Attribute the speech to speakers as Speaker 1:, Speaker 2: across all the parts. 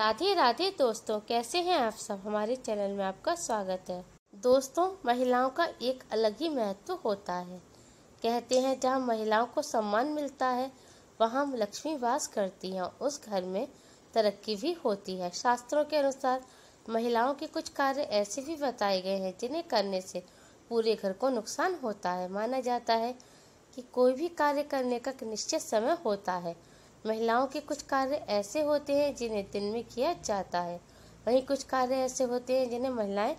Speaker 1: राधे राधे दोस्तों कैसे हैं आप सब हमारे चैनल में आपका स्वागत है दोस्तों महिलाओं का एक अलग ही महत्व होता है कहते हैं जहाँ महिलाओं को सम्मान मिलता है वहाँ लक्ष्मी वास करती हैं उस घर में तरक्की भी होती है शास्त्रों के अनुसार महिलाओं के कुछ कार्य ऐसे भी बताए गए हैं जिन्हें करने से पूरे घर को नुकसान होता है माना जाता है कि कोई भी कार्य करने का निश्चित समय होता है महिलाओं के कुछ कार्य ऐसे होते हैं जिन्हें दिन में किया जाता है वहीं कुछ कार्य ऐसे होते हैं जिन्हें महिलाएं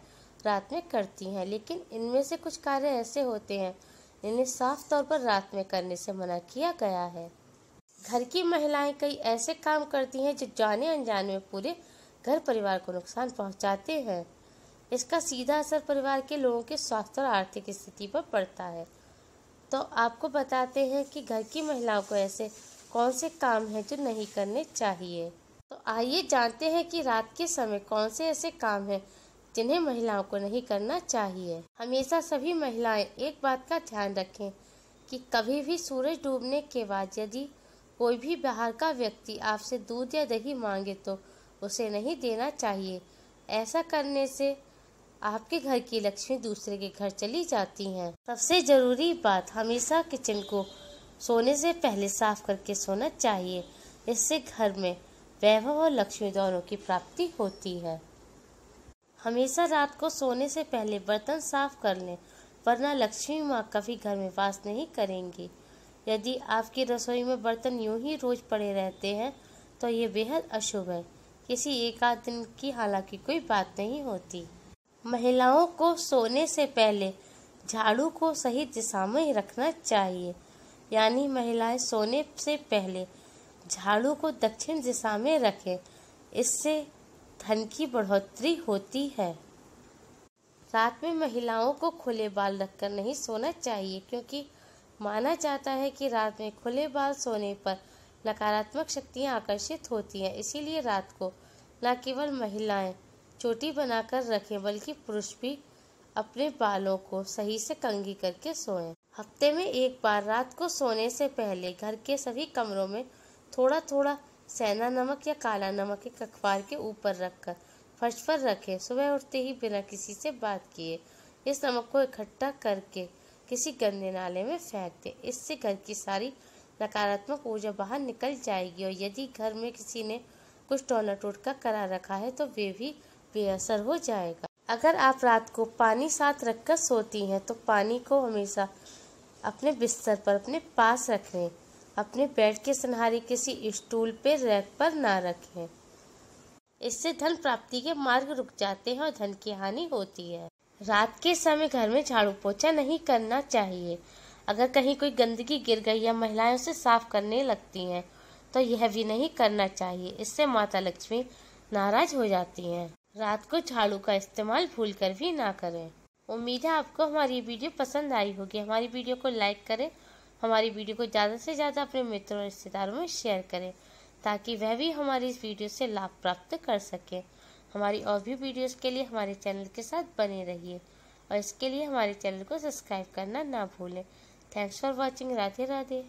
Speaker 1: रात में करती हैं लेकिन इनमें से कुछ कार्य ऐसे होते हैं जिन्हें साफ तौर पर रात में करने से मना किया गया है घर की महिलाएं कई ऐसे काम करती हैं जो जाने अनजाने में पूरे घर परिवार को नुकसान पहुंचाते हैं इसका सीधा असर परिवार के लोगों के स्वास्थ्य और आर्थिक स्थिति पर पड़ता है तो आपको बताते हैं कि घर की महिलाओं को ऐसे कौन से काम हैं जो नहीं करने चाहिए तो आइए जानते हैं कि रात के समय कौन से ऐसे काम हैं जिन्हें महिलाओं को नहीं करना चाहिए हमेशा सभी महिलाएं एक बात का ध्यान रखें कि कभी भी सूरज डूबने के बाद यदि कोई भी बाहर का व्यक्ति आपसे दूध या दही मांगे तो उसे नहीं देना चाहिए ऐसा करने से आपके घर की लक्ष्मी दूसरे के घर चली जाती हैं सबसे ज़रूरी बात हमेशा किचन को सोने से पहले साफ करके सोना चाहिए इससे घर में वैभव और लक्ष्मी दोनों की प्राप्ति होती है हमेशा रात को सोने से पहले बर्तन साफ कर लें वरना लक्ष्मी माँ कभी घर में वास नहीं करेंगी यदि आपकी रसोई में बर्तन यूं ही रोज पड़े रहते हैं तो ये बेहद अशुभ है किसी एक आध दिन की हालांकि कोई बात नहीं होती महिलाओं को सोने से पहले झाड़ू को सही दिशा में रखना चाहिए यानी महिलाएं सोने से पहले झाड़ू को दक्षिण दिशा में रखें इससे धन की बढ़ोतरी होती है रात में महिलाओं को खुले बाल रखकर नहीं सोना चाहिए क्योंकि माना जाता है कि रात में खुले बाल सोने पर नकारात्मक शक्तियां आकर्षित होती हैं इसीलिए रात को न केवल महिलाएं चोटी बनाकर रखें बल्कि पुरुष भी अपने बालों को सही से कंघी करके सोएं हफ्ते में एक बार रात को सोने से पहले घर के सभी कमरों में थोड़ा थोड़ा सेना नमक या काला नमक एक अखबार के ऊपर रखकर फर्श पर रखें सुबह उठते ही बिना किसी से बात किए इस नमक को इकट्ठा करके किसी गंदे नाले में फेंक दें इससे घर की सारी नकारात्मक ऊर्जा बाहर निकल जाएगी और यदि घर में किसी ने कुछ टोला टोटका करा रखा है तो वे भी बेअसर हो जाएगा अगर आप रात को पानी साथ रखकर सोती हैं तो पानी को हमेशा अपने बिस्तर पर अपने पास रखें अपने बेड के सन्हारे किसी स्टूल पर रैक पर ना रखें इससे धन प्राप्ति के मार्ग रुक जाते हैं और धन की हानि होती है रात के समय घर में झाड़ू पोछा नहीं करना चाहिए अगर कहीं कोई गंदगी गिर गई या महिलाएं उसे साफ करने लगती हैं तो यह भी नहीं करना चाहिए इससे माता लक्ष्मी नाराज हो जाती हैं रात को झाड़ू का इस्तेमाल भूलकर भी ना करें उम्मीद है आपको हमारी वीडियो पसंद आई होगी हमारी वीडियो को लाइक करें हमारी वीडियो को ज़्यादा से ज़्यादा अपने मित्रों और रिश्तेदारों में शेयर करें ताकि वह भी हमारी इस वीडियो से लाभ प्राप्त कर सकें हमारी और भी वीडियोस के लिए हमारे चैनल के साथ बने रहिए और इसके लिए हमारे चैनल को सब्सक्राइब करना ना भूलें thanks for watching Radhe Radhe